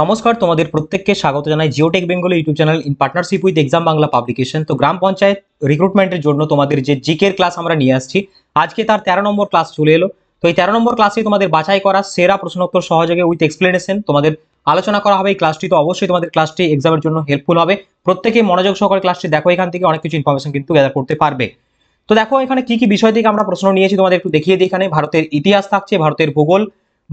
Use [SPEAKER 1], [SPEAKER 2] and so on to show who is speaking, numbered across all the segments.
[SPEAKER 1] নমস্কার তোমাদের প্রত্যেককে স্বাগত জানাই Geotech Bengal YouTube channel in partnership with exam Bangla publication তো গ্রাম পঞ্চায়েত রিক্রুটমেন্টের জন্য তোমাদের যে জিকের ক্লাস আমরা নিয়ে আসছি আজকে তার তেরো নম্বর ক্লাস চলে এলো তো এই তেরো নম্বর ক্লাসে তোমাদের বাছাই করা সেরা প্রশ্নোত্তর সহযোগে উইথ এক্সপ্লেনেশন তোমাদের আলোচনা করা হবে এই ক্লাসটি তো অবশ্যই তোমাদের ক্লাসটি এক্সামের জন্য হেল্পফুল হবে প্রত্যেকে মনোযোগ সহকারে ক্লাসটি দেখো এখান থেকে অনেক কিছু ইনফরমেশন কিন্তু গ্যাদার করতে পারবে তো দেখো এখানে কি কি বিষয় থেকে আমরা প্রশ্ন নিয়েছি তোমাদের একটু দেখিয়ে দিই এখানে ভারতের ইতিহাস থাকছে ভারতের ভূগোল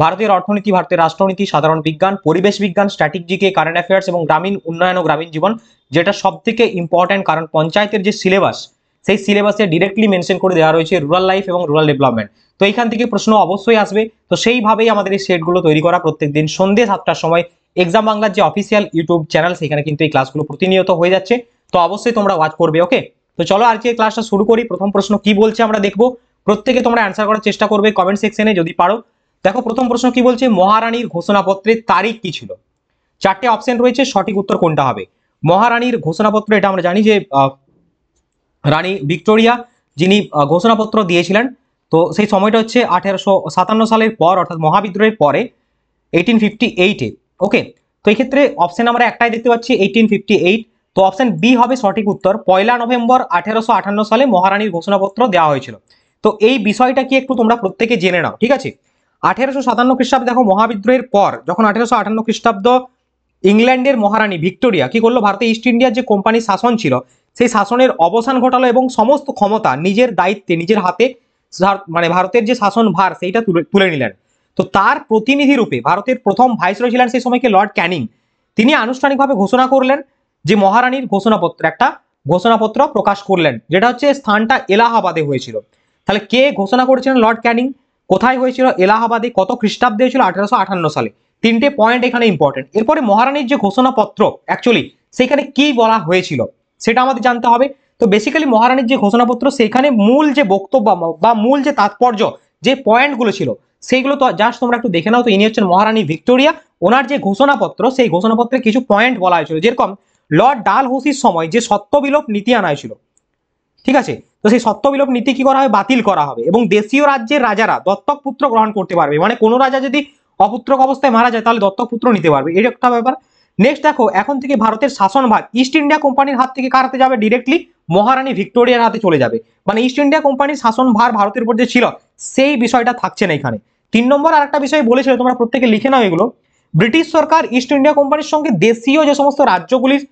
[SPEAKER 1] ভারতের অর্থনীতি ভারতের রাষ্ট্রনীতি সাধারণ বিজ্ঞান পরিবেশ বিজ্ঞান স্ট্র্যাটেজিকে কারেন্ট অ্যাফেয়ার্স এবং গ্রামীণ উন্নয়ন ও গ্রামীণ জীবন যেটা সব থেকে ইম্পর্ট্যান্ট কারণ পঞ্চায়েতের যে সিলেবাস সেই সিলেবাসে ডিরেক্টলি মেনশন করে দেওয়া রয়েছে রুরাল লাইফ এবং রুরাল ডেভেলপমেন্ট তো এইখান থেকে প্রশ্ন অবশ্যই আসবে তো সেইভাবেই আমাদের এই সেটগুলো তৈরি করা প্রত্যেক দিন সন্ধ্যে সাতটার সময় এক্সাম বাংলার যে অফিসিয়াল ইউটিউব চ্যানেল সেখানে কিন্তু এই ক্লাসগুলো প্রতিনিয়ত হয়ে যাচ্ছে তো অবশ্যই তোমরা ওয়াচ করবে ওকে তো চলো আজকে ক্লাসটা শুরু করি প্রথম প্রশ্ন কি বলছে আমরা দেখবো প্রত্যেকে তোমরা অ্যান্সার করার চেষ্টা করবে কমেন্ট সেকশনে যদি পারো দেখো প্রথম প্রশ্ন কি বলছে মহারানীর ঘোষণাপত্রের তারিখ কি ছিল চারটে অপশন রয়েছে সঠিক উত্তর কোনটা হবে মহারানীর ঘোষণাপত্র এটা আমরা জানি যে রানী ভিক্টোরিয়া যিনি ঘোষণাপত্র দিয়েছিলেন তো সেই সময়টা হচ্ছে আঠেরোশো সাতান্ন সালের পর অর্থাৎ মহাবিদ্রোহের পরে এইটিন ফিফটি এইটে ওকে তো এই ক্ষেত্রে অপশন আমরা একটাই দেখতে পাচ্ছি এইটিন ফিফটি এইট তো অপশন বি হবে সঠিক উত্তর পয়লা নভেম্বর আঠেরোশো আটান্ন সালে মহারানীর ঘোষণাপত্র দেওয়া হয়েছিল তো এই বিষয়টা কি একটু তোমরা প্রত্যেকে জেনে নাও ঠিক আছে আঠেরোশো সাতান্ন খ্রিস্টাব্দে দেখো মহাবিদ্রোহের পর যখন আঠেরোশো আটান্ন খ্রিস্টাব্দ ইংল্যান্ডের মহারানী ভিক্টোরিয়া কি করলো ভারতে ইস্ট ইন্ডিয়ার যে কোম্পানি শাসন ছিল সেই শাসনের অবসান ঘটালো এবং সমস্ত ক্ষমতা নিজের দায়িত্বে নিজের হাতে মানে ভারতের যে শাসন ভার সেইটা তুলে তুলে নিলেন তো তার প্রতিনিধি রূপে ভারতের প্রথম ভাইসরয় ছিলেন সেই সময়কে লর্ড ক্যানিং তিনি আনুষ্ঠানিকভাবে ঘোষণা করলেন যে মহারানীর ঘোষণাপত্র একটা ঘোষণাপত্র প্রকাশ করলেন যেটা হচ্ছে স্থানটা এলাহাবাদে হয়েছিল তাহলে কে ঘোষণা করেছিলেন লর্ড ক্যানিং কোথায় হয়েছিল এলাহাবাদে কত খ্রিস্টাব্দে হয়েছিল আঠারোশো সালে তিনটে পয়েন্ট এখানে ইম্পর্টেন্ট এরপরে মহারানীর যে ঘোষণাপত্র অ্যাকচুয়ালি সেখানে কি বলা হয়েছিল সেটা আমাদের জানতে হবে তো বেসিক্যালি মহারানীর যে ঘোষণাপত্র সেখানে মূল যে বক্তব্য বা মূল যে তাৎপর্য যে পয়েন্টগুলো ছিল সেইগুলো তো জাস্ট তোমরা একটু দেখে নাও তো ইনি হচ্ছেন মহারানী ভিক্টোরিয়া ওনার যে ঘোষণাপত্র সেই ঘোষণাপত্রে কিছু পয়েন্ট বলা হয়েছিল যেরকম লর্ড ডাল হোসির সময় যে সত্যবিলোপ নীতি আনা হয়েছিল ঠিক আছে তো সেই সত্যবিলোপ নীতি কি করা হবে বাতিল করা হবে এবং দেশীয় রাজ্যের রাজারা দত্তক পুত্র গ্রহণ করতে পারবে মানে কোনো রাজা যদি অপুত্রক অবস্থায় মারা যায় তাহলে দত্তক পুত্র নিতে পারবে এটা একটা ব্যাপার নেক্সট দেখো এখন থেকে ভারতের শাসনভার ইস্ট ইন্ডিয়া কোম্পানির হাত থেকে কার হাতে যাবে ডিরেক্টলি মহারানী ভিক্টোরিয়ার হাতে চলে যাবে মানে ইস্ট ইন্ডিয়া কোম্পানির শাসনভার ভারতের উপর যে ছিল সেই বিষয়টা থাকছে না এখানে তিন নম্বর আর একটা বিষয় বলেছিল তোমরা প্রত্যেকে লিখে নাও এগুলো ব্রিটিশ সরকার ইস্ট ইন্ডিয়া কোম্পানির সঙ্গে দেশীয় যে সমস্ত রাজ্যগুলির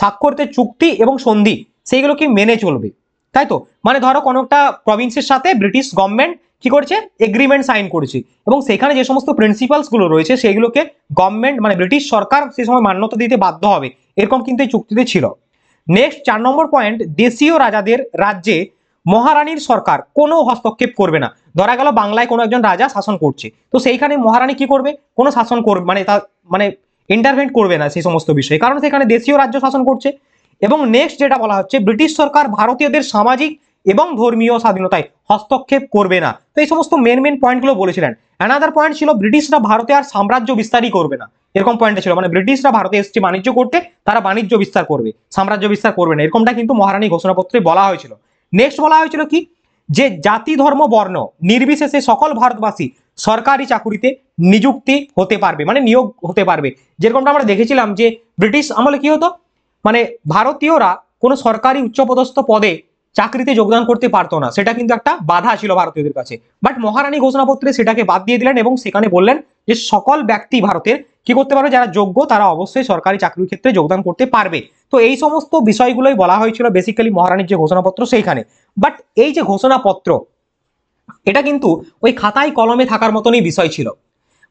[SPEAKER 1] স্বাক্ষরতে চুক্তি এবং সন্ধি সেইগুলো কি মেনে চলবে তাই তো মানে ধরো কোনো একটা প্রভিন্সের সাথে ব্রিটিশ গভর্নমেন্ট কি করছে এগ্রিমেন্ট সাইন করেছে এবং সেখানে যে সমস্ত প্রিন্সিপালসগুলো রয়েছে সেইগুলোকে গভর্নমেন্ট মানে ব্রিটিশ সরকার সেই সময় মান্যতা দিতে বাধ্য হবে এরকম কিন্তু এই চুক্তিতে ছিল নেক্সট চার নম্বর পয়েন্ট দেশীয় রাজাদের রাজ্যে মহারানীর সরকার কোনো হস্তক্ষেপ করবে না ধরা গেল বাংলায় কোনো একজন রাজা শাসন করছে তো সেইখানে মহারানী কি করবে কোনো শাসন করবে মানে তা মানে ইন্টারভেন্ট করবে না সেই সমস্ত বিষয়ে কারণ সেখানে দেশীয় রাজ্য শাসন করছে এবং নেক্সট যেটা বলা হচ্ছে ব্রিটিশ সরকার ভারতীয়দের সামাজিক এবং ধর্মীয় স্বাধীনতায় হস্তক্ষেপ করবে না তো এই সমস্ত মেন মেন পয়েন্টগুলো বলেছিলেন অ্যানাদার পয়েন্ট ছিল ব্রিটিশরা ভারতে আর সাম্রাজ্য বিস্তারই করবে না এরকম পয়েন্টটা ছিল মানে ব্রিটিশরা ভারতে এসছে বাণিজ্য করতে তারা বাণিজ্য বিস্তার করবে সাম্রাজ্য বিস্তার করবে না এরকমটা কিন্তু মহারানী ঘোষণাপত্রে বলা হয়েছিল নেক্সট বলা হয়েছিল কি যে জাতি ধর্ম বর্ণ নির্বিশেষে সকল ভারতবাসী সরকারি চাকুরিতে নিযুক্তি হতে পারবে মানে নিয়োগ হতে পারবে যেরকমটা আমরা দেখেছিলাম যে ব্রিটিশ আমলে কি হতো মানে ভারতীয়রা কোনো সরকারি উচ্চপদস্থ পদে চাকরিতে যোগদান করতে পারতো না সেটা কিন্তু একটা বাধা ছিল ভারতীয়দের কাছে বাট মহারানী ঘোষণাপত্রে সেটাকে বাদ দিয়ে দিলেন এবং সেখানে বললেন যে সকল ব্যক্তি ভারতের কি করতে পারবে যারা যোগ্য তারা অবশ্যই সরকারি চাকরির ক্ষেত্রে যোগদান করতে পারবে তো এই সমস্ত বিষয়গুলোই বলা হয়েছিল বেসিক্যালি মহারানীর যে ঘোষণাপত্র সেইখানে বাট এই যে ঘোষণাপত্র এটা কিন্তু ওই খাতায় কলমে থাকার মতনই বিষয় ছিল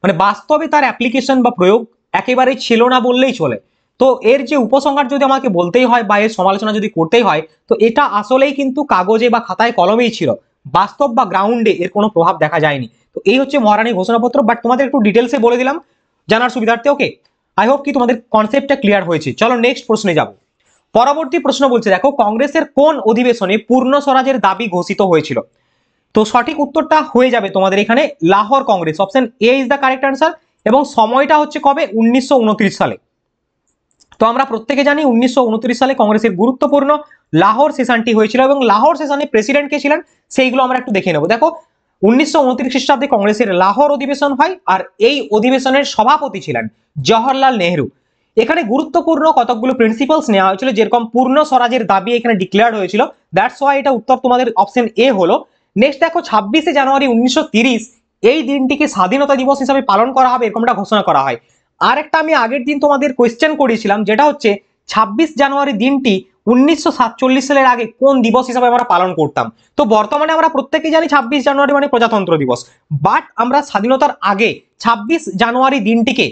[SPEAKER 1] মানে বাস্তবে তার অ্যাপ্লিকেশন বা প্রয়োগ একেবারেই ছিল না বললেই চলে তো এর যে উপসংহার যদি আমাকে বলতেই হয় বা এর সমালোচনা যদি করতেই হয় তো এটা আসলেই কিন্তু কাগজে বা খাতায় কলমেই ছিল বাস্তব বা গ্রাউন্ডে এর কোনো প্রভাব দেখা যায়নি তো এই হচ্ছে মহারানীর ঘোষণাপত্র বাট তোমাদের একটু ডিটেলসে বলে দিলাম জানার সুবিধার্থে ওকে আই হোপ কি তোমাদের কনসেপ্টটা ক্লিয়ার হয়েছে চলো নেক্সট প্রশ্নে যাব পরবর্তী প্রশ্ন বলছে দেখো কংগ্রেসের কোন অধিবেশনে পূর্ণ স্বরাজের দাবি ঘোষিত হয়েছিল তো সঠিক উত্তরটা হয়ে যাবে তোমাদের এখানে Lahore Congress option A is the correct answer এবং সময়টা হচ্ছে কবে উনিশশো সালে তো আমরা প্রত্যেকে জানি উনিশশো সালে কংগ্রেসের গুরুত্বপূর্ণ লাহোর সেশনটি হয়েছিল এবং লাহোর সেশনে প্রেসিডেন্ট কে ছিলেন সেইগুলো আমরা একটু দেখে নেব দেখো উনিশশো খ্রিস্টাব্দে কংগ্রেসের লাহোর অধিবেশন হয় আর এই অধিবেশনের সভাপতি ছিলেন জওহরলাল নেহরু এখানে গুরুত্বপূর্ণ কতকগুলো প্রিন্সিপালস নেওয়া হয়েছিল যেরকম পূর্ণ স্বরাজের দাবি এখানে ডিক্লেয়ার হয়েছিল দ্যাটস ওয়াই এটা উত্তর তোমাদের অপশন এ হলো নেক্সট দেখো ছাব্বিশে জানুয়ারি উনিশশো এই দিনটিকে স্বাধীনতা দিবস হিসাবে পালন করা হবে এরকমটা ঘোষণা করা হয় আর একটা আমি আগের দিন তোমাদের কোয়েশ্চেন করেছিলাম যেটা হচ্ছে ছাব্বিশ জানুয়ারি দিনটি উনিশশো সালের আগে কোন দিবস হিসাবে আমরা পালন করতাম তো বর্তমানে আমরা প্রত্যেকেই জানি ছাব্বিশ জানুয়ারি মানে প্রজাতন্ত্র দিবস বাট আমরা স্বাধীনতার আগে ছাব্বিশ জানুয়ারি দিনটিকে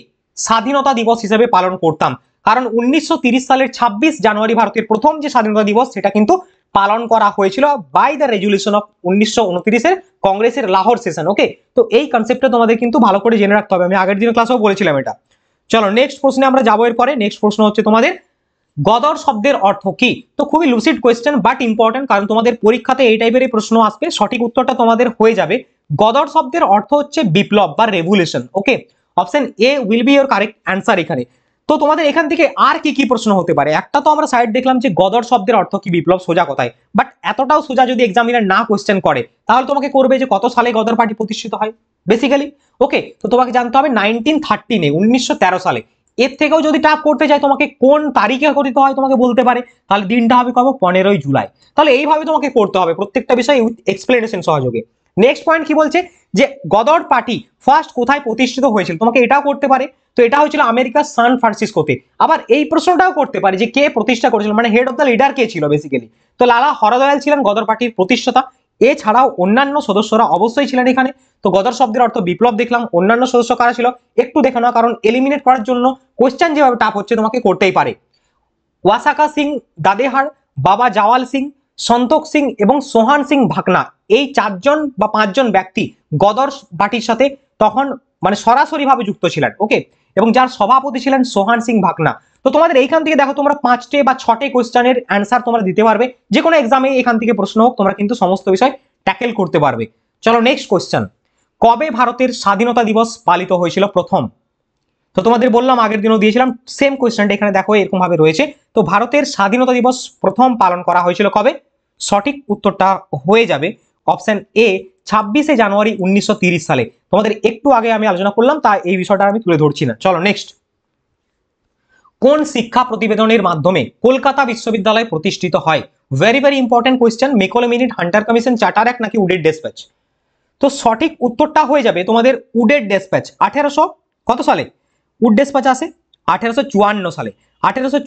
[SPEAKER 1] স্বাধীনতা দিবস হিসেবে পালন করতাম কারণ উনিশশো সালের ছাব্বিশ জানুয়ারি ভারতের প্রথম যে স্বাধীনতা দিবস সেটা কিন্তু পালন করা হয়েছিল বাই দ্য রেজুলিউশন অফ উনিশশো উনত্রিশের কংগ্রেসের লাহোর সেশন ওকে তো এই কনসেপ্টটা তোমাদের কিন্তু ভালো করে জেনে রাখতে হবে আমি আগের দিনের ক্লাসেও বলেছিলাম এটা চলো নেক্সট প্রশ্নে আমরা যাবো এরপরে নেক্সট প্রশ্ন হচ্ছে তোমাদের গদর শব্দের অর্থ কি তো খুবই লুসিড কোয়েশ্চেন বাট ইম্পর্টেন্ট কারণ তোমাদের পরীক্ষাতে এই টাইপের প্রশ্ন আসবে সঠিক উত্তরটা তোমাদের হয়ে যাবে গদর শব্দের অর্থ হচ্ছে বিপ্লব বা revolution okay option A will be your correct answer এখানে তো তোমাদের এখান থেকে আর কি কি প্রশ্ন হতে পারে একটা তো আমরা সাইড দেখলাম যে গদর শব্দের অর্থ কি বিপ্লব সোজা কোথায় বাট এতটাও সোজা যদি এক্সামিনার না কোয়েশ্চেন করে তাহলে তোমাকে করবে যে কত সালে গদর পার্টি প্রতিষ্ঠিত হয় বেসিক্যালি ওকে তো তোমাকে জানতে হবে নাইনটিন থার্টিনে উনিশশো সালে এর থেকেও যদি টাফ করতে যায় তোমাকে কোন তারিখে করিতে হয় তোমাকে বলতে পারে তাহলে দিনটা হবে কবে পনেরোই জুলাই তাহলে এইভাবে তোমাকে করতে হবে প্রত্যেকটা বিষয়ে উইথ এক্সপ্লেনেশন সহযোগে নেক্সট পয়েন্ট কি বলছে যে গদর পার্টি ফার্স্ট কোথায় প্রতিষ্ঠিত হয়েছিল তোমাকে এটাও করতে পারে তো এটা হয়েছিল আমেরিকার সান ফ্রান্সিসকোতে আবার এই প্রশ্নটাও করতে পারে যে কে প্রতিষ্ঠা করেছিল মানে হেড অফ দ্য লিডার কে ছিল বেসিক্যালি তো লালা হরদয়াল ছিলেন গদর পার্টির প্রতিষ্ঠাতা এছাড়াও অন্যান্য সদস্যরা অবশ্যই ছিলেন এখানে তো গদর শব্দের অর্থ বিপ্লব দেখলাম অন্যান্য সদস্য কারা ছিল একটু দেখে না কারণ এলিমিনেট করার জন্য কোয়েশ্চেন যেভাবে টাপ হচ্ছে তোমাকে করতেই পারে ওয়াসাকা সিং দাদেহার বাবা জাওয়াল সিং সন্তোষ সিং এবং সোহান সিং ভাকনা এই চারজন বা পাঁচজন ব্যক্তি গদর বাটির সাথে তখন মানে সরাসরিভাবে যুক্ত ছিলেন ওকে এবং যার সভাপতি ছিলেন সোহান সিং ভাকনা তো তোমাদের এইখান থেকে দেখো তোমরা পাঁচটে বা ছটে কোয়েশ্চানের অ্যান্সার তোমরা দিতে পারবে যে কোনো এক্সামে এখান থেকে প্রশ্ন হোক তোমরা কিন্তু সমস্ত বিষয় ট্যাকেল করতে পারবে চলো নেক্সট কোয়েশ্চেন কবে ভারতের স্বাধীনতা দিবস পালিত হয়েছিল প্রথম তো তোমাদের বললাম আগের দিনও দিয়েছিলাম সেম কোয়েশ্চেনটা এখানে দেখো এরকমভাবে রয়েছে তো ভারতের স্বাধীনতা দিবস প্রথম পালন করা হয়েছিল কবে সঠিক উত্তরটা হয়ে যাবে অপশান এ ছাব্বিশে জানুয়ারি উনিশশো সালে তোমাদের একটু আগে আমি আলোচনা করলাম তা এই বিষয়টা আমি তুলে ধরছি না চলো নেক্সট কোন শিক্ষা প্রতিবেদনের মাধ্যমে কলকাতা বিশ্ববিদ্যালয় প্রতিষ্ঠিত হয় very very important question minute Hunter commission charter act নাকি উডেড ডেসপ্যাচ তো সঠিক উত্তরটা হয়ে যাবে তোমাদের উডের ডেসপ্যাচ আঠেরোশো কত সালে উড ডেসপ্যাচ আসে আঠেরোশো সালে আঠেরোশো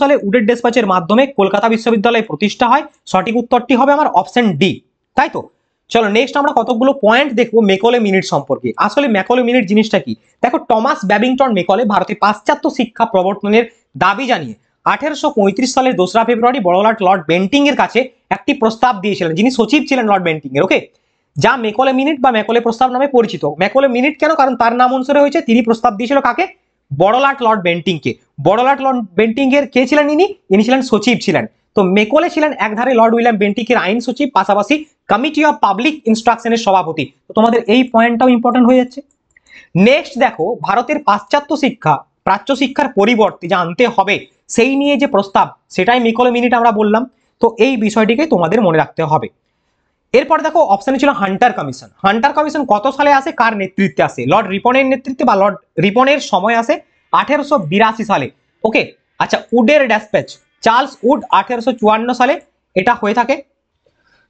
[SPEAKER 1] সালে উডের ডেসপ্যাচের মাধ্যমে কলকাতা বিশ্ববিদ্যালয় প্রতিষ্ঠা হয় সঠিক উত্তরটি হবে আমার অপশন ডি তাই তো চলো নেক্সট আমরা কতগুলো পয়েন্ট দেখবো মেকলে মিনিট সম্পর্কে আসলে মেকলে মিনিট জিনিসটা কি দেখো টমাস ব্যাবিংটন মেকলে ভারতে পাশ্চাত্য শিক্ষা প্রবর্তনের দাবি জানিয়ে আঠেরোশো পঁয়ত্রিশ সালের দোসরা ফেব্রুয়ারি বড়লাট লর্ড বেন্টিং এর কাছে একটি প্রস্তাব দিয়েছিলেন যিনি সচিব ছিলেন লর্ড বেন্টিং এর ওকে যা মেকলে মিনিট বা মেকলে প্রস্তাব নামে পরিচিত মেকলে মিনিট কেন কারণ তার নাম অনুসারে হয়েছে তিনি প্রস্তাব দিয়েছিল কাকে বড়লাট লর্ড বেন্টিংকে বড়লাট লর্ড বেন্টিংয়ের কে ছিলেন ইনি ইনি ছিলেন সচিব ছিলেন তো মেকলে ছিলেন একধারে লর্ড উইলিয়াম এর আইন সচিব পাশাপাশি কমিটি অফ পাবলিক ইনস্ট্রাকশনের সভাপতি তো তোমাদের এই পয়েন্টটাও ইম্পর্টেন্ট হয়ে যাচ্ছে নেক্সট দেখো ভারতের পাশ্চাত্য শিক্ষা প্রাচ্য শিক্ষার পরিবর্তে যা আনতে হবে সেই নিয়ে যে প্রস্তাব সেটাই মেকলে মিনিট আমরা বললাম তো এই বিষয়টিকে তোমাদের মনে রাখতে হবে এরপর দেখো অপশানে ছিল হান্টার কমিশন হান্টার কমিশন কত সালে আসে কার নেতৃত্বে আসে লর্ড রিপনের নেতৃত্বে বা লর্ড রিপনের সময় আসে আঠেরোশো সালে ওকে আচ্ছা উডের ড্যাসপ্যাচ চার্লস উড আঠেরোশো সালে এটা হয়ে থাকে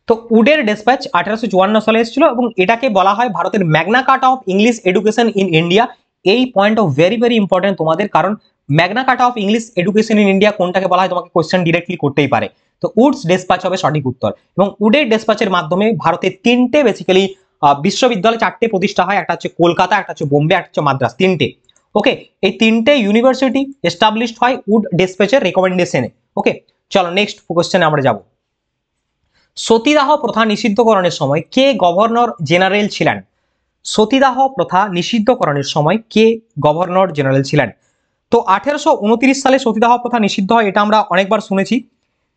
[SPEAKER 1] তো উডের ডেসপ্যাচ আঠারোশো চুয়ান্ন সালে এসেছিল এবং এটাকে বলা হয় ভারতের Magna Carta of English education in India এই point of very very important তোমাদের কারণ Magna Carta of English education in India কোনটাকে বলা হয় তোমাকে কোয়েশ্চেন ডিরেক্টলি করতেই পারে তো উডস ডেসপাচ হবে সঠিক উত্তর এবং উডের ডেসপাচের মাধ্যমে ভারতের তিনটে বেসিক্যালি বিশ্ববিদ্যালয় চারটে প্রতিষ্ঠা হয় একটা হচ্ছে কলকাতা একটা হচ্ছে বোম্বে একটা হচ্ছে মাদ্রাস তিনটে ওকে এই তিনটে ইউনিভার্সিটি এস্টাবলিশড হয় উড ডেসপ্যাচের রেকমেন্ডেশনে ওকে চলো নেক্সট কোশ্চেনে আমরা যাব সতীদাহ প্রথা নিষিদ্ধকরণের সময় কে গভর্নর জেনারেল ছিলেন সতীদাহ প্রথা নিষিদ্ধকরণের সময় কে গভর্নর জেনারেল ছিলেন তো আঠেরোশো সালে সতীদাহ প্রথা নিষিদ্ধ হয় এটা আমরা অনেকবার শুনেছি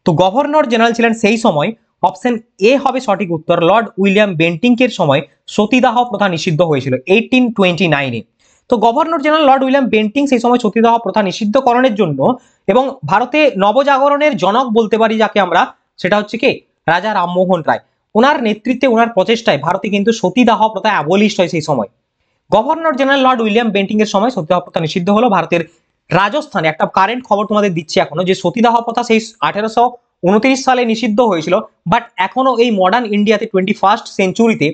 [SPEAKER 1] তো গভর্নর জেনারেল ছিলেন সেই সময় অপশন এ হবে সঠিক উত্তর লর্ড উইলিয়াম বেন্টিংকের সময় সতীদাহ প্রথা নিষিদ্ধ হয়েছিল এইটিন টোয়েন্টি নাইনে তো governor general Lord William Bentinck সেই সময় সতীদাহ প্রথা নিষিদ্ধকরণের জন্য এবং ভারতে নবজাগরণের জনক বলতে পারি যাকে আমরা সেটা হচ্ছে কি রাজা রামমোহন রায় ওনার নেতৃত্বে ওনার প্রচেষ্টায় ভারতে কিন্তু সতীদাহ প্রথা অ্যাবলিস্ট হয় সেই সময় governor general Lord William Bentinck এর সময় সতীদাহ প্রথা নিষিদ্ধ হলো ভারতের রাজস্থানে একটা কারেন্ট খবর তোমাদের দিচ্ছি এখনো যে সতীদাহ প্রথা সেই আঠেরোশো উনত্রিশ সালে নিষিদ্ধ হয়েছিল বাট এখনো এই মডার্ন ইন্ডিয়াতে টোয়েন্টি ফার্স্ট সেঞ্চুরিতে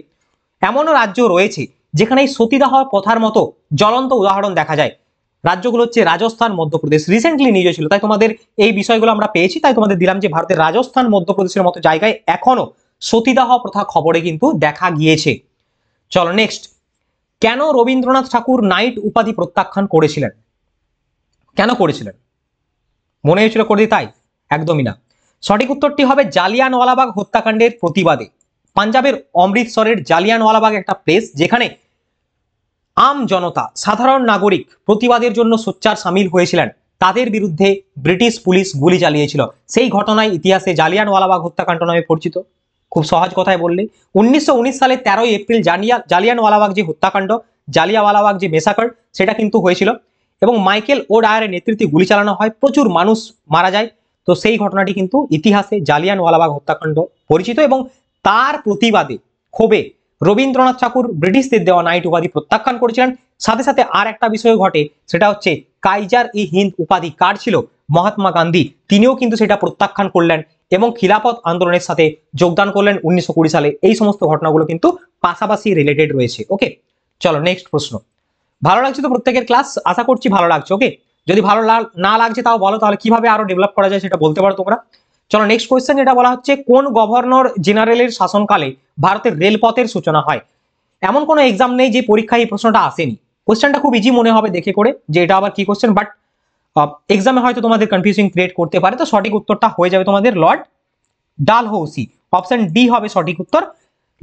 [SPEAKER 1] এমনও রাজ্য রয়েছে যেখানে এই সতীদাহ প্রথার মতো জ্বলন্ত উদাহরণ দেখা যায় রাজ্যগুলো হচ্ছে রাজস্থান মধ্যপ্রদেশ রিসেন্টলি নিজে ছিল তাই তোমাদের এই বিষয়গুলো আমরা পেয়েছি তাই তোমাদের দিলাম যে ভারতের রাজস্থান মধ্যপ্রদেশের মতো জায়গায় এখনো সতীদাহ প্রথা খবরে কিন্তু দেখা গিয়েছে চলো নেক্সট কেন রবীন্দ্রনাথ ঠাকুর নাইট উপাধি প্রত্যাখ্যান করেছিলেন কেন করেছিলেন মনে হয়েছিল করে তাই একদমই না সঠিক উত্তরটি হবে জালিয়ানওয়ালাবাগ হত্যাকাণ্ডের প্রতিবাদে পাঞ্জাবের অমৃতসরের জালিয়ানওয়ালাবাগ একটা প্লেস যেখানে আম জনতা সাধারণ নাগরিক প্রতিবাদের জন্য সোচ্চার সামিল হয়েছিলেন তাদের বিরুদ্ধে ব্রিটিশ পুলিশ গুলি চালিয়েছিল সেই ঘটনায় ইতিহাসে জালিয়ানওয়ালাবাগ হত্যাকাণ্ড নামে পরিচিত খুব সহজ কথায় বললে উনিশশো সালে তেরোই এপ্রিল জালিয়া জালিয়ানওয়ালাবাগ যে হত্যাকাণ্ড জালিয়াওয়ালাবাগ যে মেসাকার সেটা কিন্তু হয়েছিল এবং মাইকেল ও ডায়ারের নেতৃত্বে গুলি চালানো হয় প্রচুর মানুষ মারা যায় তো সেই ঘটনাটি কিন্তু ইতিহাসে জালিয়ান ওয়ালাবাগ হত্যাকাণ্ড পরিচিত এবং তার প্রতিবাদে ক্ষোভে রবীন্দ্রনাথ ঠাকুর ব্রিটিশদের দেওয়া নাইট উপাধি প্রত্যাখ্যান করেছিলেন সাথে সাথে আর একটা বিষয় ঘটে সেটা হচ্ছে কাইজার ই হিন্দ উপাধি কার ছিল মহাত্মা গান্ধী তিনিও কিন্তু সেটা প্রত্যাখ্যান করলেন এবং খিলাফত আন্দোলনের সাথে যোগদান করলেন উনিশশো সালে এই সমস্ত ঘটনাগুলো কিন্তু পাশাপাশি রিলেটেড রয়েছে ওকে চলো নেক্সট প্রশ্ন ভালো লাগছে তো প্রত্যেকের ক্লাস আশা করছি ভালো লাগছে ওকে যদি ভালো না লাগছে তাও বলো তাহলে কিভাবে আরো ডেভেলপ করা যায় সেটা বলতে পারো তোমরা চলো নেক্সট কোয়েশ্চেন যেটা বলা হচ্ছে কোন গভর্নর জেনারেলের শাসনকালে ভারতের রেলপথের সূচনা হয় এমন কোনো এক্সাম নেই যে পরীক্ষায় এই প্রশ্নটা আসেনি কোয়েশ্চেনটা খুব ইজি মনে হবে দেখে করে যে এটা আবার কি কোয়েশ্চেন বাট এক্সামে হয়তো তোমাদের কনফিউজিং ক্রিয়েট করতে পারে তো সঠিক উত্তরটা হয়ে যাবে তোমাদের লর্ড ডালহৌসি অপশন ডি হবে সঠিক উত্তর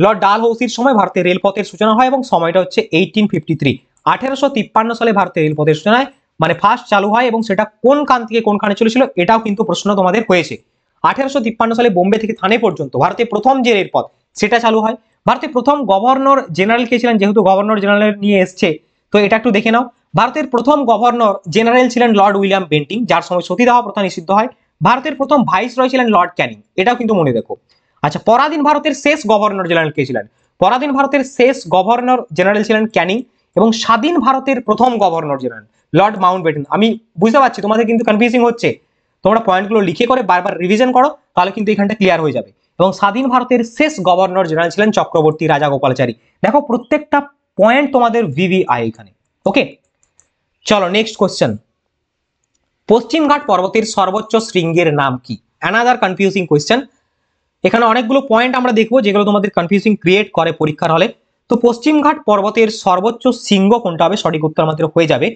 [SPEAKER 1] লর্ড ডালহৌসির সময় ভারতের রেলপথের সূচনা হয় এবং সময়টা হচ্ছে এইটিন ফিফটি থ্রি আঠেরোশো তিপ্পান্ন সালে ভারতে রেল প্রদর্শনায় মানে ফার্স্ট চালু হয় এবং সেটা কোন কান থেকে কোনখানে চলেছিল এটাও কিন্তু প্রশ্ন তোমাদের হয়েছে আঠেরোশো তিপ্পান্ন সালে বোম্বে থেকে থানে পর্যন্ত ভারতে প্রথম যে রেলপথ সেটা চালু হয় ভারতের প্রথম গভর্নর জেনারেল কে ছিলেন যেহেতু গভর্নর জেনারেল নিয়ে এসছে তো এটা একটু দেখে নাও ভারতের প্রথম গভর্নর জেনারেল ছিলেন লর্ড উইলিয়াম বেন্টিং যার সময় সতীদাহ প্রথা নিষিদ্ধ হয় ভারতের প্রথম ভাইস রয় ছিলেন লর্ড ক্যানিং এটাও কিন্তু মনে দেখো আচ্ছা পরাধীন ভারতের শেষ গভর্নর জেনারেল কে ছিলেন পরাধীন ভারতের শেষ গভর্নর জেনারেল ছিলেন ক্যানিং এবং স্বাধীন ভারতের প্রথম governor general Lord Mountbatten আমি বুঝতে পারছি তোমাদের কিন্তু কনফিউজিং হচ্ছে তোমরা পয়েন্টগুলো লিখে করে বারবার রিভিশন করো তাহলে কিন্তু এখানটা ক্লিয়ার হয়ে যাবে এবং স্বাধীন ভারতের শেষ গভর্নর জেনারেল ছিলেন চক্রবর্তী রাজা গোপালচারী দেখো প্রত্যেকটা পয়েন্ট তোমাদের ভিভি আই এখানে ওকে চলো নেক্সট কোশ্চেন পশ্চিমঘাট পর্বতের সর্বোচ্চ শৃঙ্গের নাম কি অ্যানাদার কনফিউজিং কোয়েশ্চেন এখানে অনেকগুলো পয়েন্ট আমরা দেখবো যেগুলো তোমাদের কনফিউজিং ক্রিয়েট করে পরীক্ষার হলে তো পশ্চিমঘাট পর্বতের সর্বোচ্চ শৃঙ্গ কোনটা হবে সঠিক উত্তর আমাদের হয়ে যাবে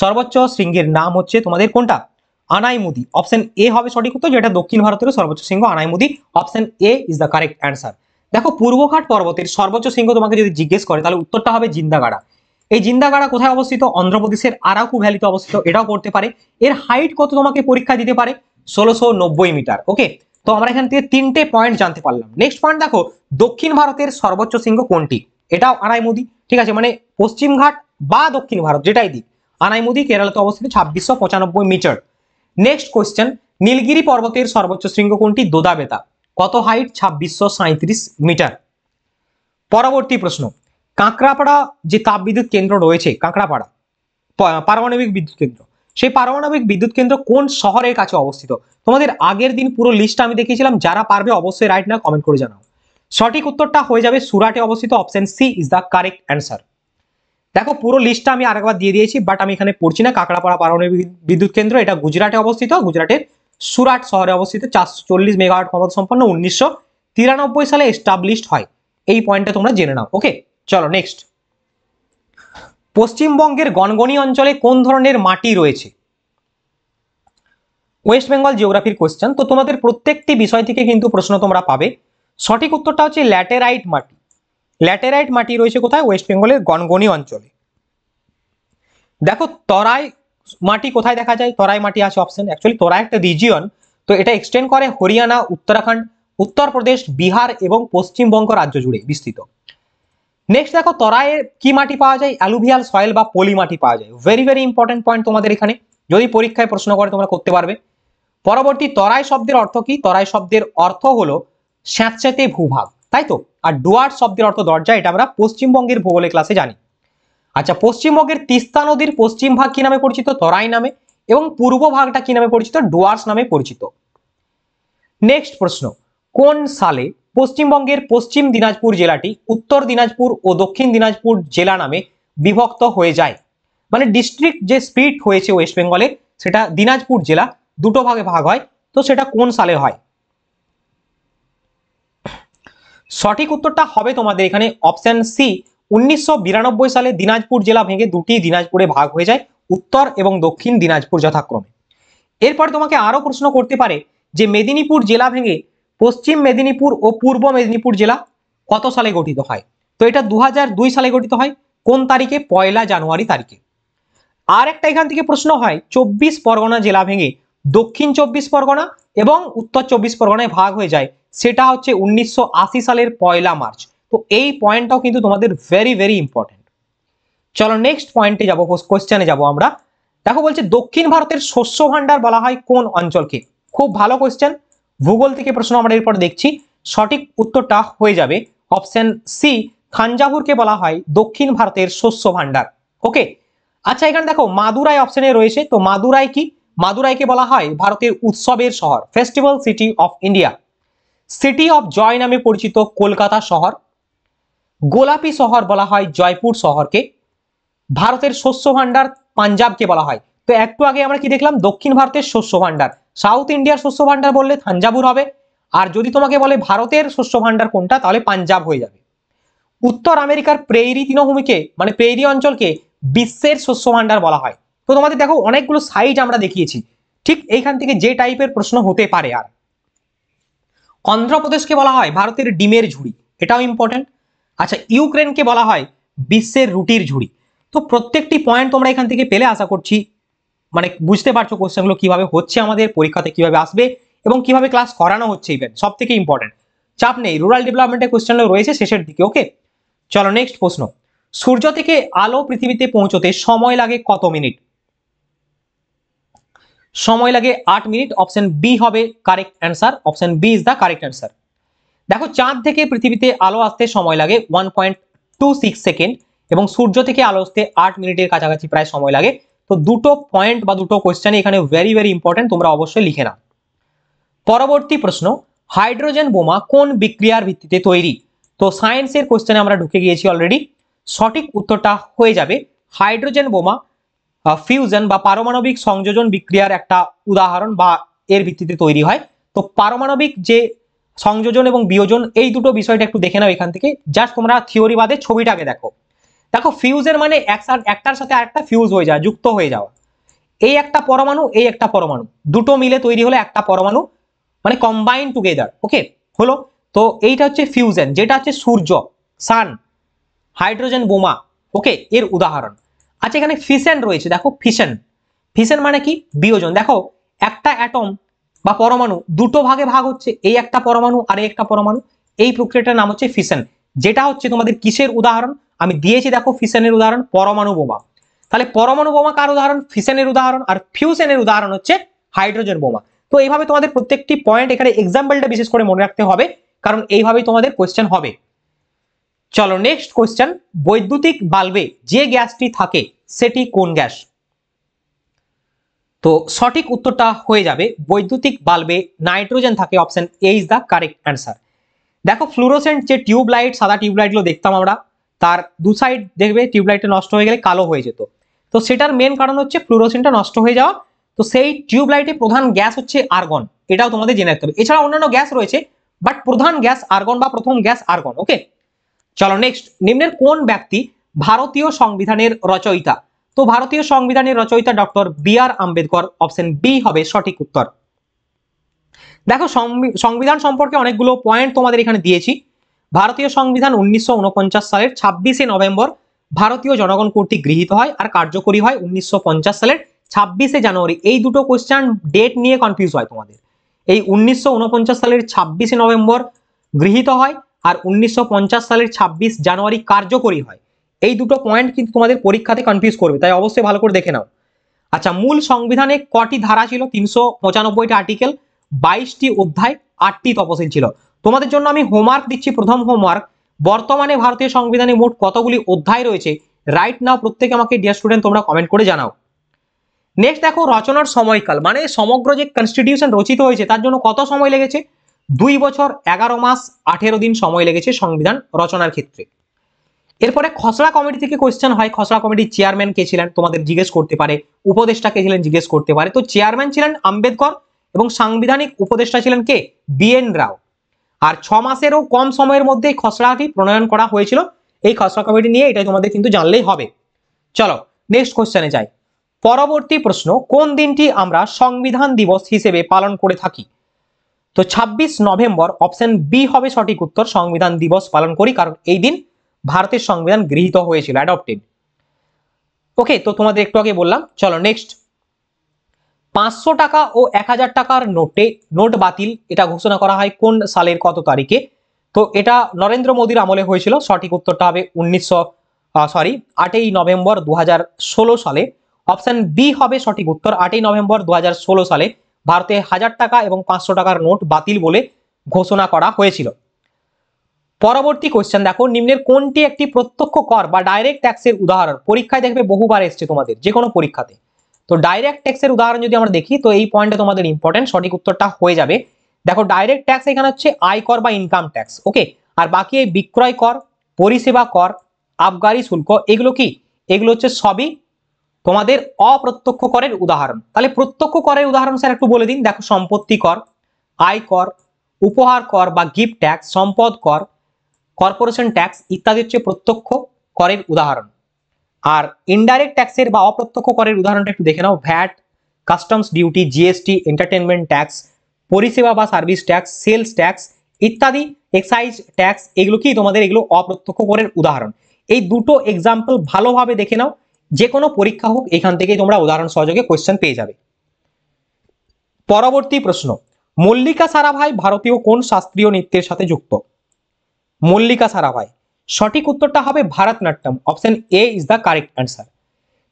[SPEAKER 1] সর্বোচ্চ শৃঙ্গের নাম হচ্ছে তোমাদের কোনটা আনাইমুদি অপশন এ হবে সঠিক উত্তর যেটা দক্ষিণ ভারতের সর্বোচ্চ শৃঙ্গ Anamudi option A is the correct answer দেখো পূর্বঘাট পর্বতের সর্বোচ্চ শৃঙ্গ তোমাকে যদি জিজ্ঞেস করে তাহলে উত্তরটা হবে জিন্দাগাড়া এই জিন্দাগাড়া কোথায় অবস্থিত অন্ধ্রপ্রদেশের আরাকু ভ্যালিতে অবস্থিত এটাও করতে পারে এর হাইট কত তোমাকে পরীক্ষা দিতে পারে ষোলোশো নব্বই মিটার ওকে তো আমরা এখান থেকে তিনটে পয়েন্ট জানতে পারলাম নেক্সট পয়েন্ট দেখো দক্ষিণ ভারতের সর্বোচ্চ শৃঙ্গ কোনটি এটাও আনাইমুদি ঠিক আছে মানে পশ্চিমঘাট বা দক্ষিণ ভারত যেটাই দিক আনাইমুদি কেরালাতে অবস্থিত ছাব্বিশশো পঁচানব্বই মিটার নেক্সট কোয়েশ্চেন নীলগিরি পর্বতের সর্বোচ্চ শৃঙ্গ কোনটি দোদাবেতা কত হাইট ছাব্বিশশো মিটার পরবর্তী প্রশ্ন কাঁকড়াপাড়া যে তাপবিদ্যুৎ কেন্দ্র রয়েছে কাঁকড়াপাড়া পারমাণবিক বিদ্যুৎ কেন্দ্র সেই পারমাণবিক বিদ্যুৎ কেন্দ্র কোন শহরের কাছে অবস্থিত তোমাদের আগের দিন পুরো লিস্ট আমি দেখিয়েছিলাম যারা পারবে অবশ্যই রাইট না কমেন্ট করে জানাও সঠিক উত্তরটা হয়ে যাবে সুরাটে অবস্থিত option C is the correct answer দেখো পুরো লিস্টটা আমি আরেকবার দিয়ে দিয়েছি বাট আমি এখানে পড়ছি না কাকড়াপাড়া পারমাণবিক বিদ্যুৎ কেন্দ্র এটা গুজরাটে অবস্থিত গুজরাটের সুরাট শহরে অবস্থিত চারশো চল্লিশ মেগাওয়াট ক্ষমতা সম্পন্ন উনিশশো তিরানব্বই সালে এস্টাবলিশড হয় এই পয়েন্টটা তোমরা জেনে নাও ওকে চলো নেক্সট পশ্চিমবঙ্গের গনগনি অঞ্চলে কোন ধরনের মাটি রয়েছে ওয়েস্ট বেঙ্গল জিওগ্রাফির কোয়েশ্চেন তো তোমাদের প্রত্যেকটি বিষয় থেকে কিন্তু প্রশ্ন তোমরা পাবে সঠিক উত্তরটা হচ্ছে ল্যাটেরাইট মাটি ল্যাটেরাইট মাটি রয়েছে কোথায় ওয়েস্ট বেঙ্গলের গনগনি অঞ্চলে দেখো তরাই মাটি কোথায় দেখা যায় তরাই মাটি আছে অপশন অ্যাকচুয়ালি তরাই একটা রিজিয়ন তো এটা এক্সটেন্ড করে হরিয়ানা উত্তরাখণ্ড উত্তরপ্রদেশ বিহার এবং পশ্চিমবঙ্গ রাজ্য জুড়ে বিস্তৃত নেক্সট দেখো তরায়ে কি মাটি পাওয়া যায় অ্যালুভিয়াল সয়েল বা পলি মাটি পাওয়া যায় ভেরি ভেরি ইম্পর্টেন্ট পয়েন্ট তোমাদের এখানে যদি পরীক্ষায় প্রশ্ন করে তোমরা করতে পারবে পরবর্তী তরাই শব্দের অর্থ কি তরাই শব্দের অর্থ হলো স্যাঁতস্যাঁতে ভূভাগ তাই তো আর ডুয়ার শব্দের অর্থ দরজা এটা আমরা পশ্চিমবঙ্গের ভূগোলের ক্লাসে জানি আচ্ছা পশ্চিমবঙ্গের তিস্তা নদীর পশ্চিম ভাগ কি নামে পরিচিত তরাই নামে এবং পূর্ব ভাগটা কি নামে পরিচিত ডুয়ার্স নামে পরিচিত নেক্সট প্রশ্ন কোন সালে পশ্চিমবঙ্গের পশ্চিম দিনাজপুর জেলাটি উত্তর দিনাজপুর ও দক্ষিণ দিনাজপুর জেলা নামে বিভক্ত হয়ে যায় মানে ডিস্ট্রিক্ট যে স্পিট হয়েছে ওয়েস্ট বেঙ্গলে সেটা দিনাজপুর জেলা দুটো ভাগে ভাগ হয় তো সেটা কোন সালে হয় সঠিক উত্তরটা হবে তোমাদের এখানে অপশন সি উনিশশো সালে দিনাজপুর জেলা ভেঙে দুটি দিনাজপুরে ভাগ হয়ে যায় উত্তর এবং দক্ষিণ দিনাজপুর যথাক্রমে এরপর তোমাকে আরও প্রশ্ন করতে পারে যে মেদিনীপুর জেলা ভেঙে পশ্চিম মেদিনীপুর ও পূর্ব মেদিনীপুর জেলা কত সালে গঠিত হয় তো এটা দু সালে গঠিত হয় কোন তারিখে পয়লা জানুয়ারি তারিখে আর একটা এখান থেকে প্রশ্ন হয় চব্বিশ পরগনা জেলা ভেঙে দক্ষিণ চব্বিশ পরগনা এবং উত্তর চব্বিশ পরগনায় ভাগ হয়ে যায় সেটা হচ্ছে উনিশশো সালের পয়লা মার্চ তো এই পয়েন্টটাও কিন্তু তোমাদের ভেরি ভেরি ইম্পর্টেন্ট চলো নেক্সট পয়েন্টে যাবো কোশ্চেনে যাব আমরা দেখো বলছে দক্ষিণ ভারতের শস্য ভাণ্ডার বলা হয় কোন অঞ্চলকে খুব ভালো কোশ্চেন ভূগোল থেকে প্রশ্ন আমরা এরপর দেখছি সঠিক উত্তরটা হয়ে যাবে অপশন সি খাঞ্জাভুরকে বলা হয় দক্ষিণ ভারতের শস্য ভাণ্ডার ওকে আচ্ছা এখানে দেখো মাদুরাই অপশনে রয়েছে তো মাদুরাই কি মাদুরাইকে বলা হয় ভারতের উৎসবের শহর festival city of India city of joy নামে পরিচিত কলকাতা শহর গোলাপি শহর বলা হয় জয়পুর শহরকে ভারতের শস্য ভাণ্ডার পাঞ্জাবকে বলা হয় তো একটু আগে আমরা কি দেখলাম দক্ষিণ ভারতের শস্য ভাণ্ডার সাউথ ইন্ডিয়ার শস্য ভাণ্ডার বললে থাঞ্জাবুর হবে আর যদি তোমাকে বলে ভারতের শস্য ভাণ্ডার কোনটা তাহলে পাঞ্জাব হয়ে যাবে উত্তর আমেরিকার প্রেইরি তৃণভূমিকে মানে প্রেইরি অঞ্চলকে বিশ্বের শস্য ভাণ্ডার বলা হয় তো তোমাদের দেখো অনেকগুলো সাইজ আমরা দেখিয়েছি ঠিক এইখান থেকে যে টাইপের প্রশ্ন হতে পারে আর অন্ধ্রপ্রদেশকে বলা হয় ভারতের ডিমের ঝুড়ি এটাও ইম্পর্টেন্ট আচ্ছা ইউক্রেনকে বলা হয় বিশ্বের রুটির ঝুড়ি তো প্রত্যেকটি পয়েন্ট তোমরা এখান থেকে পেলে আশা করছি মানে বুঝতে পারছো কোশ্চেনগুলো কিভাবে হচ্ছে আমাদের পরীক্ষাতে কিভাবে আসবে এবং কিভাবে ক্লাস করানো হচ্ছে ইভেন সব থেকে ইম্পর্টেন্ট চাপ নেই রুরাল ডেভেলপমেন্টের কোশ্চেনগুলো রয়েছে শেষের দিকে ওকে চলো নেক্সট প্রশ্ন সূর্য থেকে আলো পৃথিবীতে পৌঁছতে সময় লাগে কত মিনিট সময় লাগে আট মিনিট অপশন বি হবে correct answer option B is the correct answer দেখো চাঁদ থেকে পৃথিবীতে আলো আসতে সময় লাগে one point two six second এবং সূর্য থেকে আলো আসতে আট মিনিটের কাছাকাছি প্রায় সময় লাগে তো দুটো পয়েন্ট বা দুটো কোয়েশ্চেন এখানে ভেরি ভেরি ইম্পর্টেন্ট তোমরা অবশ্যই লিখে নাও পরবর্তী প্রশ্ন হাইড্রোজেন বোমা কোন বিক্রিয়ার ভিত্তিতে তৈরি তো সায়েন্সের কোয়েশ্চেনে আমরা ঢুকে গিয়েছি অলরেডি সঠিক উত্তরটা হয়ে যাবে হাইড্রোজেন বোমা ফিউজন বা পারমাণবিক সংযোজন বিক্রিয়ার একটা উদাহরণ বা এর ভিত্তিতে তৈরি হয় তো পারমাণবিক যে সংযোজন এবং বিয়োজন এই দুটো বিষয়টা একটু দেখে নাও এখান থেকে জাস্ট তোমরা থিওরি বাদে ছবিটাকে দেখো দেখো ফিউজের মানে একটার সাথে আরেকটা ফিউজ হয়ে যাওয়া যুক্ত হয়ে যাওয়া এই একটা পরমাণু এই একটা পরমাণু দুটো মিলে তৈরি হলো একটা পরমাণু মানে কম্বাইন টুগেদার ওকে হলো তো এইটা হচ্ছে ফিউজেন যেটা হচ্ছে সূর্য সান হাইড্রোজেন বোমা ওকে এর উদাহরণ আচ্ছা এখানে ফিশন রয়েছে দেখো ফিশন ফিসেন মানে কি বিয়োজন দেখো একটা অ্যাটম বা পরমাণু দুটো ভাগে ভাগ হচ্ছে এই একটা পরমাণু আর এই একটা পরমাণু এই প্রক্রিয়াটার নাম হচ্ছে ফিশন যেটা হচ্ছে তোমাদের কিসের উদাহরণ আমি দিয়েছি দেখো ফিশনের উদাহরণ পরমাণু বোমা তাহলে পরমাণু বোমা কার উদাহরণ ফিশনের উদাহরণ আর ফিউশনের উদাহরণ হচ্ছে হাইড্রোজেন বোমা তো এইভাবে তোমাদের প্রত্যেকটি পয়েন্ট এখানে এক্সাম্পলটা বিশেষ করে মনে রাখতে হবে কারণ এইভাবেই তোমাদের কোয়েশ্চেন হবে চলো নেক্সট কোয়েশ্চেন বৈদ্যুতিক বাল্বে যে গ্যাসটি থাকে সেটি কোন গ্যাস তো সঠিক উত্তরটা হয়ে যাবে বৈদ্যুতিক বাল্বে নাইট্রোজেন থাকে option A is the correct answer দেখো ফ্লুরোসেন্ট যে টিউব লাইট সাদা টিউব লাইটগুলো দেখতাম আমরা তার দু সাইড দেখবে টিউবলাইটটা নষ্ট হয়ে গেলে কালো হয়ে যেত তো সেটার মেন কারণ হচ্ছে ফ্লুরোসেন্টটা নষ্ট হয়ে যাওয়া তো সেই টিউব প্রধান গ্যাস হচ্ছে আর্গন এটাও তোমাদের জেনে রাখতে হবে এছাড়া অন্যান্য গ্যাস রয়েছে বাট প্রধান গ্যাস আর্গন বা প্রথম গ্যাস আর্গন ওকে চলো নেক্সট নিম্নের কোন ব্যক্তি ভারতীয় সংবিধানের রচয়িতা তো ভারতীয় সংবিধানের রচয়িতা doctor B R Ambedkar option B হবে সঠিক উত্তর দেখো সংবিধান সম্পর্কে অনেকগুলো পয়েন্ট তোমাদের এখানে দিয়েছি ভারতীয় সংবিধান উনিশশো সালের ছাব্বিশে নভেম্বর ভারতীয় জনগণ কর্তৃক গৃহীত হয় আর কার্যকরী হয় উনিশশো সালের ছাব্বিশে জানুয়ারি এই দুটো কোয়েশ্চান ডেট নিয়ে কনফিউজ হয় তোমাদের এই উনিশশো সালের ছাব্বিশে নভেম্বর গৃহীত হয় আর উনিশশো সালের ২৬ জানুয়ারি কার্যকরী হয় এই দুটো পয়েন্ট কিন্তু তোমাদের পরীক্ষাতে কনফিউজ করবে তাই অবশ্যই ভালো করে দেখে নাও আচ্ছা মূল সংবিধানে কটি ধারা ছিল তিনশো পঁচানব্বইটি আর্টিকেল বাইশটি অধ্যায় আটটি তপশিল ছিল তোমাদের জন্য আমি হোমওয়ার্ক দিচ্ছি প্রথম হোমওয়ার্ক বর্তমানে ভারতীয় সংবিধানে মোট কতগুলি অধ্যায় রয়েছে রাইট নাও প্রত্যেকে আমাকে ডিয়ার স্টুডেন্ট তোমরা কমেন্ট করে জানাও নেক্সট দেখো রচনার সময়কাল মানে সমগ্র যে কনস্টিটিউশন রচিত হয়েছে তার জন্য কত সময় লেগেছে দুই বছর এগারো মাস আঠেরো দিন সময় লেগেছে সংবিধান রচনার ক্ষেত্রে এরপরে খসড়া কমিটি থেকে কোয়েশ্চেন হয় খসড়া কমিটির চেয়ারম্যান কে ছিলেন তোমাদের জিজ্ঞেস করতে পারে উপদেষ্টা কে ছিলেন জিজ্ঞেস করতে পারে তো চেয়ারম্যান ছিলেন আম্বেদকর এবং সাংবিধানিক উপদেষ্টা ছিলেন কে বিএন রাও আর ছ মাসেরও কম সময়ের মধ্যে এই খসড়াটি প্রণয়ন করা হয়েছিল এই খসড়া কমিটি নিয়ে এটা তোমাদের কিন্তু জানলেই হবে চলো নেক্সট কোয়েশ্চেনে যাই পরবর্তী প্রশ্ন কোন দিনটি আমরা সংবিধান দিবস হিসেবে পালন করে থাকি তো ২৬ নভেম্বর অপশন বি হবে সঠিক উত্তর সংবিধান দিবস পালন করি কারণ এই দিন ভারতের সংবিধান গৃহীত হয়েছিল অ্যাডপ্টেড ওকে তো তোমাদের একটু আগে বললাম চলো নেক্সট পাঁচশো টাকা ও এক হাজার টাকার নোটে নোট বাতিল এটা ঘোষণা করা হয় কোন সালের কত তারিখে তো এটা নরেন্দ্র মোদীর আমলে হয়েছিল সঠিক উত্তরটা হবে উনিশশো সরি আটই নভেম্বর দু সালে অপশান বি হবে সঠিক উত্তর আটই নভেম্বর দু সালে ভারতে হাজার টাকা এবং পাঁচশো টাকার নোট বাতিল বলে ঘোষণা করা হয়েছিল পরবর্তী কোয়েশ্চেন দেখো নিম্নের কোনটি একটি প্রত্যক্ষ কর বা ডাইরেক্ট ট্যাক্সের উদাহরণ পরীক্ষায় দেখবে বহুবার এসছে তোমাদের যে কোনো পরীক্ষাতে তো ডাইরেক্ট ট্যাক্সের উদাহরণ যদি আমরা দেখি তো এই পয়েন্টে তোমাদের ইম্পর্টেন্ট সঠিক উত্তরটা হয়ে যাবে দেখো ডাইরেক্ট ট্যাক্স এখানে হচ্ছে আয়কর বা ইনকাম ট্যাক্স ওকে আর বাকি এই বিক্রয় কর পরিষেবা কর আবগারি শুল্ক এগুলো কি এগুলো হচ্ছে সবই তোমাদের অপ্রত্যক্ষ করের উদাহরণ তাহলে প্রত্যক্ষ করের উদাহরণ স্যার একটু বলে দিন দেখো সম্পত্তি কর আয় কর উপহার কর বা গিফট ট্যাক্স সম্পদ কর কর্পোরেশন ট্যাক্স ইত্যাদি হচ্ছে প্রত্যক্ষ করের উদাহরণ আর ইনডাইরেক্ট ট্যাক্সের বা অপ্রত্যক্ষ করের উদাহরণটা একটু দেখে নাও VAT customs duty GST entertainment tax পরিষেবা বা সার্ভিস ট্যাক্স সেলস ট্যাক্স ইত্যাদি এক্সাইজ ট্যাক্স এগুলো কি তোমাদের এগুলো অপ্রত্যক্ষ করের উদাহরণ এই দুটো এক্সাম্পল ভালোভাবে দেখে নাও যে কোনো পরীক্ষা হোক এখান থেকেই তোমরা উদাহরণ সহযোগে কোয়েশ্চেন পেয়ে যাবে পরবর্তী প্রশ্ন মল্লিকা সারাভাই ভারতীয় কোন শাস্ত্রীয় নৃত্যের সাথে যুক্ত মল্লিকা সারাভাই সঠিক উত্তরটা হবে Bharatanatyam option A is the correct answer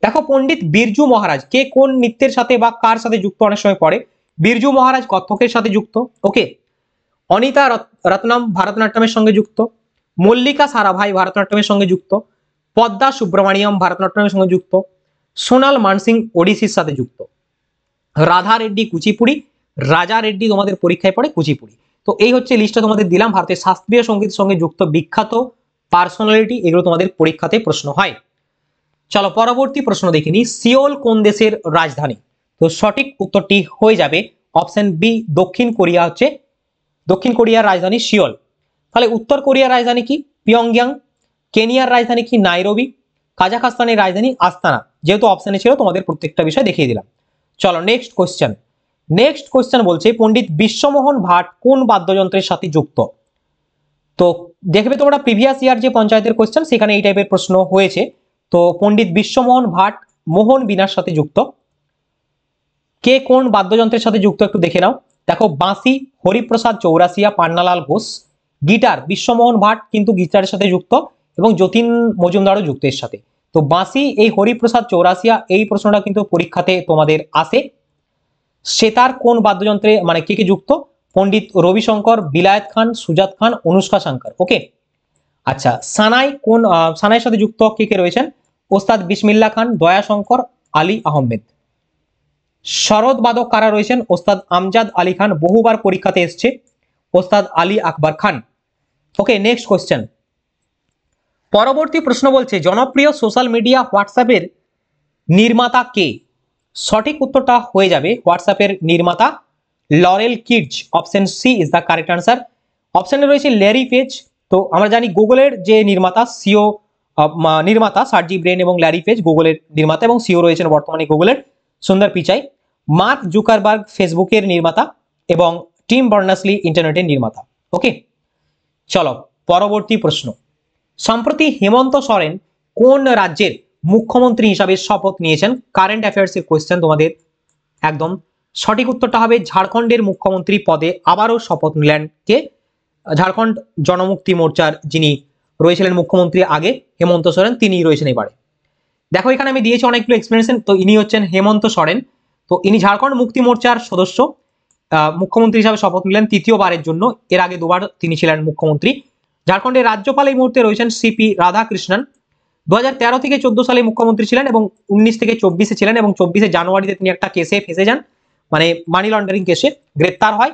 [SPEAKER 1] দেখো পণ্ডিত বিরজু মহারাজ কে কোন নৃত্যের সাথে বা কার সাথে যুক্ত অনেক সময় পড়ে বিরজু মহারাজ কত্থকের সাথে যুক্ত ওকে অনিতা রত্নম ভারতনাট্যমের সঙ্গে যুক্ত মল্লিকা সারাভাই ভারতনাট্যমের সঙ্গে যুক্ত পদ্মা সুব্রমণিয়াম ভারতনাট্যমের সঙ্গে যুক্ত সোনাল মানসিং ওড়িশির সাথে যুক্ত রাধা রেড্ডি কুচিপুড়ি রাজা রেড্ডি তোমাদের পরীক্ষায় পড়ে কুচিপুড়ি তো এই হচ্ছে লিস্টটা তোমাদের দিলাম ভারতের শাস্ত্রীয় সঙ্গীতের সঙ্গে যুক্ত বিখ্যাত পার্সোনালিটি এগুলো তোমাদের পরীক্ষাতে প্রশ্ন হয় চলো পরবর্তী প্রশ্ন দেখিনি সিওল কোন দেশের রাজধানী তো সঠিক উত্তরটি হয়ে যাবে অপশন বি দক্ষিণ কোরিয়া হচ্ছে দক্ষিণ কোরিয়ার রাজধানী সিওল তাহলে উত্তর কোরিয়ার রাজধানী কি পিয়ংয়াং কেনিয়ার রাজধানী কি নাইরবি কাজাখাস্তানের রাজধানী আস্তানা যেহেতু অপশানে ছিল তোমাদের প্রত্যেকটা বিষয় দেখিয়ে দিলাম চলো নেক্সট কোয়েশ্চেন নেক্সট কোয়েশ্চেন বলছে পণ্ডিত বিশ্বমোহন ভাট কোন বাদ্যযন্ত্রের সাথে যুক্ত তো দেখবে তোমরা প্রিভিয়াস ইয়ার যে পঞ্চায়েতের কোয়েশ্চেন সেখানে এই টাইপের প্রশ্ন হয়েছে তো পণ্ডিত বিশ্বমোহন ভাট মোহন বিনার সাথে যুক্ত কে কোন বাদ্যযন্ত্রের সাথে যুক্ত একটু দেখে নাও দেখো বাঁশি হরিপ্রসাদ চৌরাসিয়া পান্নালাল ঘোষ গিটার বিশ্বমোহন ভাট কিন্তু গিটারের সাথে যুক্ত এবং যতীন মজুমদারও যুক্তের সাথে তো বাঁশি এই হরিপ্রসাদ চৌরাসিয়া এই প্রশ্নটা কিন্তু পরীক্ষাতে তোমাদের আসে সে তার কোন বাদ্যযন্ত্রে মানে কে কে যুক্ত পণ্ডিত রবিশঙ্কর বিলায়ত খান সুজাত খান অনুষ্কা শঙ্কর ওকে আচ্ছা সানাই কোন সানাই সাথে যুক্ত কে কে রয়েছেন ওস্তাদ বিসমিল্লা খান দয়াশঙ্কর আলী আহমেদ শরদ বাদক কারা রয়েছেন ওস্তাদ আমজাদ আলী খান বহুবার পরীক্ষাতে এসছে Ustad Ali Akbar Khan okay next question পরবর্তী প্রশ্ন বলছে জনপ্রিয় সোশ্যাল মিডিয়া হোয়াটসঅ্যাপের নির্মাতা কে সঠিক উত্তরটা হয়ে যাবে হোয়াটসঅ্যাপের নির্মাতা লরেল কিডস option C is the correct answer অপশানে রয়েছে ল্যারি পেজ তো আমরা জানি গুগলের যে নির্মাতা সিও e নির্মাতা সার্জি ব্রেন এবং ল্যারি পেজ গুগলের নির্মাতা এবং সিও e রয়েছেন বর্তমানে গুগলের সুন্দর পিচাই মার্ক জুকারবার্গ ফেসবুকের নির্মাতা এবং টিম বার্নাসলি ইন্টারনেটের নির্মাতা ওকে চলো পরবর্তী প্রশ্ন সম্প্রতি হেমন্ত সরেন কোন রাজ্যের মুখ্যমন্ত্রী হিসাবে শপথ নিয়েছেন কারেন্ট অ্যাফেয়ার্সের কোয়েশ্চেন তোমাদের একদম সঠিক উত্তরটা হবে ঝাড়খণ্ডের মুখ্যমন্ত্রী পদে আবারও শপথ নিলেন কে ঝাড়খণ্ড জনমুক্তি মোর্চার যিনি রয়েছিলেন মুখ্যমন্ত্রী আগে হেমন্ত সরেন তিনি রয়েছেন এবারে দেখো এখানে আমি দিয়েছি অনেকগুলো এক্সপ্লেনেশন তো ইনি হচ্ছেন হেমন্ত সরেন তো ইনি ঝাড়খণ্ড মুক্তি মোর্চার সদস্য মুখ্যমন্ত্রী হিসাবে শপথ নিলেন তৃতীয়বারের জন্য এর আগে দুবার তিনি ছিলেন মুখ্যমন্ত্রী ঝাড়খণ্ডের রাজ্যপাল এই মুহূর্তে রয়েছেন সিপি রাধাকৃষ্ণন দু হাজার থেকে চোদ্দ সালে মুখ্যমন্ত্রী ছিলেন এবং উনিশ থেকে চব্বিশে ছিলেন এবং চব্বিশে জানুয়ারিতে তিনি একটা কেসে ফেসে যান মানে মানি লন্ডারিং কেসে গ্রেপ্তার হয়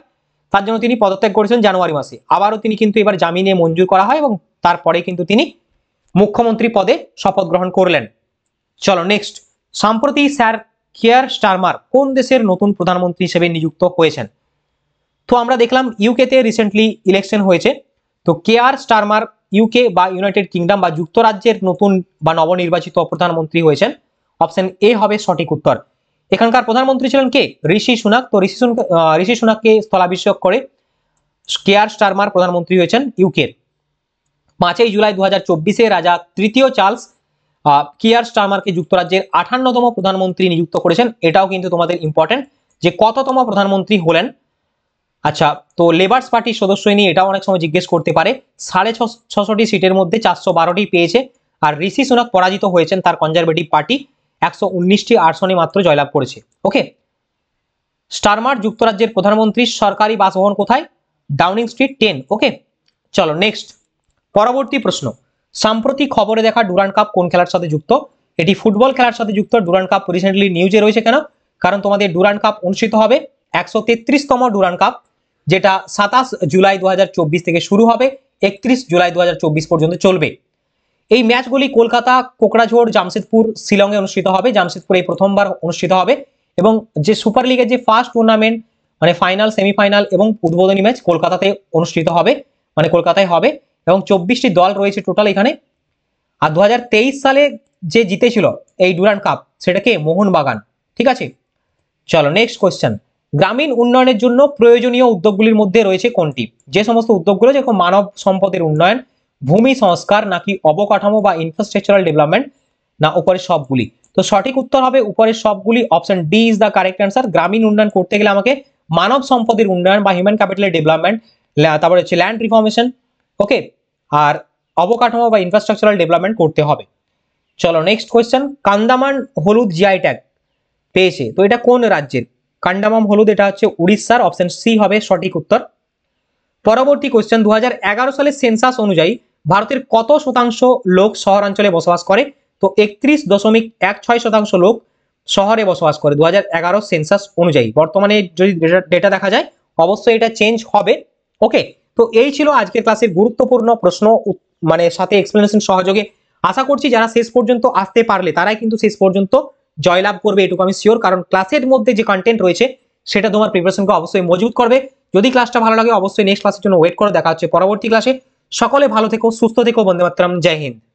[SPEAKER 1] তার জন্য তিনি পদত্যাগ করেছেন জানুয়ারি মাসে আবারও তিনি কিন্তু এবার জামিনে মঞ্জুর করা হয় এবং তারপরে কিন্তু তিনি মুখ্যমন্ত্রী পদে শপথ গ্রহণ করলেন চলো নেক্সট সম্প্রতি স্যার কেয়ার স্টারমার কোন দেশের নতুন প্রধানমন্ত্রী হিসেবে নিযুক্ত হয়েছেন তো আমরা দেখলাম ইউকেতে রিসেন্টলি ইলেকশন হয়েছে তো কে আর স্টারমার ইউকে বা ইউনাইটেড কিংডম বা যুক্তরাজ্যের নতুন বা নবনির্বাচিত প্রধানমন্ত্রী হয়েছেন অপশন এ হবে সঠিক উত্তর এখানকার প্রধানমন্ত্রী ছিলেন কে ঋষি সুনাক তো ঋষি সুন ঋষি সুনাককে স্থলাভিষেক করে কে আর স্টারমার প্রধানমন্ত্রী হয়েছেন ইউকে পাঁচই জুলাই দু হাজার রাজা তৃতীয় চার্লস আর স্টারমারকে যুক্তরাজ্যের আঠান্নতম প্রধানমন্ত্রী নিযুক্ত করেছেন এটাও কিন্তু তোমাদের ইম্পর্টেন্ট যে কততম প্রধানমন্ত্রী হলেন আচ্ছা তো লেবার্স পার্টির সদস্য নিয়ে এটাও অনেক সময় জিজ্ঞেস করতে পারে সাড়ে ছশোটি সিটের মধ্যে চারশো বারোটি পেয়েছে আর ঋষি সোনাক পরাজিত হয়েছেন তার কনজারভেটিভ পার্টি একশো উনিশটি আসনে মাত্র জয়লাভ করেছে ওকে স্টারমার্ট যুক্তরাজ্যের প্রধানমন্ত্রীর সরকারি বাসভবন কোথায় ডাউনিং স্ট্রিট টেন ওকে চলো নেক্সট পরবর্তী প্রশ্ন সাম্প্রতিক খবরে দেখা ডুরান্ড কাপ কোন খেলার সাথে যুক্ত এটি ফুটবল খেলার সাথে যুক্ত ডুরান্ড কাপ রিসেন্টলি নিউজে রয়েছে কেন কারণ তোমাদের ডুরান্ড কাপ অনুষ্ঠিত হবে একশো তেত্রিশতম ডুরান্ড কাপ যেটা সাতাশ জুলাই দু থেকে শুরু হবে একত্রিশ জুলাই দু পর্যন্ত চলবে এই ম্যাচগুলি কলকাতা কোকরাঝোড় জামশেদপুর শিলংয়ে অনুষ্ঠিত হবে জামশেদপুর এই প্রথমবার অনুষ্ঠিত হবে এবং যে সুপার লিগের যে ফার্স্ট টুর্নামেন্ট মানে ফাইনাল সেমিফাইনাল এবং উদ্বোধনী ম্যাচ কলকাতাতে অনুষ্ঠিত হবে মানে কলকাতায় হবে এবং চব্বিশটি দল রয়েছে টোটাল এখানে আর দু সালে যে জিতেছিল এই ডুরান্ড কাপ সেটাকে মোহনবাগান ঠিক আছে চলো নেক্সট কোয়েশ্চেন গ্রামীণ উন্নয়নের জন্য প্রয়োজনীয় উদ্যোগগুলির মধ্যে রয়েছে কোনটি যে সমস্ত উদ্যোগগুলো যেরকম মানব সম্পদের উন্নয়ন ভূমি সংস্কার নাকি অবকাঠামো বা ইনফ্রাস্ট্রাকচারাল ডেভেলপমেন্ট না উপরের সবগুলি তো সঠিক উত্তর হবে উপরের সবগুলি option D is the correct answer গ্রামীণ উন্নয়ন করতে গেলে আমাকে মানব সম্পদের উন্নয়ন বা হিউম্যান ক্যাপিটালের ডেভেলপমেন্ট তারপরে হচ্ছে ল্যান্ড রিফর্মেশন ওকে আর অবকাঠামো বা ইনফ্রাস্ট্রাকচারাল ডেভেলপমেন্ট করতে হবে চলো নেক্সট কোয়েশ্চেন কান্দামান হলুদ জিআই ট্যাগ পেয়েছে তো এটা কোন রাজ্যের কান্ডামাম হলুদ এটা হচ্ছে উড়িষ্যার অপশন সি হবে সঠিক উত্তর পরবর্তী কোয়েশ্চেন দু সালের সেন্সাস অনুযায়ী ভারতের কত শতাংশ লোক শহরাঞ্চলে বসবাস করে তো একত্রিশ দশমিক এক ছয় শতাংশ লোক শহরে বসবাস করে দু সেন্সাস অনুযায়ী বর্তমানে যদি ডেটা দেখা যায় অবশ্যই এটা চেঞ্জ হবে ওকে তো এই ছিল আজকের ক্লাসের গুরুত্বপূর্ণ প্রশ্ন মানে সাথে এক্সপ্লেনেশন সহযোগে আশা করছি যারা শেষ পর্যন্ত আসতে পারলে তারাই কিন্তু শেষ পর্যন্ত জয়লাভ করবে এটুকু আমি শিওর কারণ ক্লাসের মধ্যে যে কন্টেন্ট রয়েছে সেটা তোমার প্রিপারেশনকে অবশ্যই মজবুত করবে যদি ক্লাসটা ভালো লাগে অবশ্যই নেক্সট ক্লাসের জন্য ওয়েট করে দেখা হচ্ছে পরবর্তী ক্লাসে সকলে ভালো থেকো সুস্থ থেকো বন্দে মাত্রাম জয় হিন্দ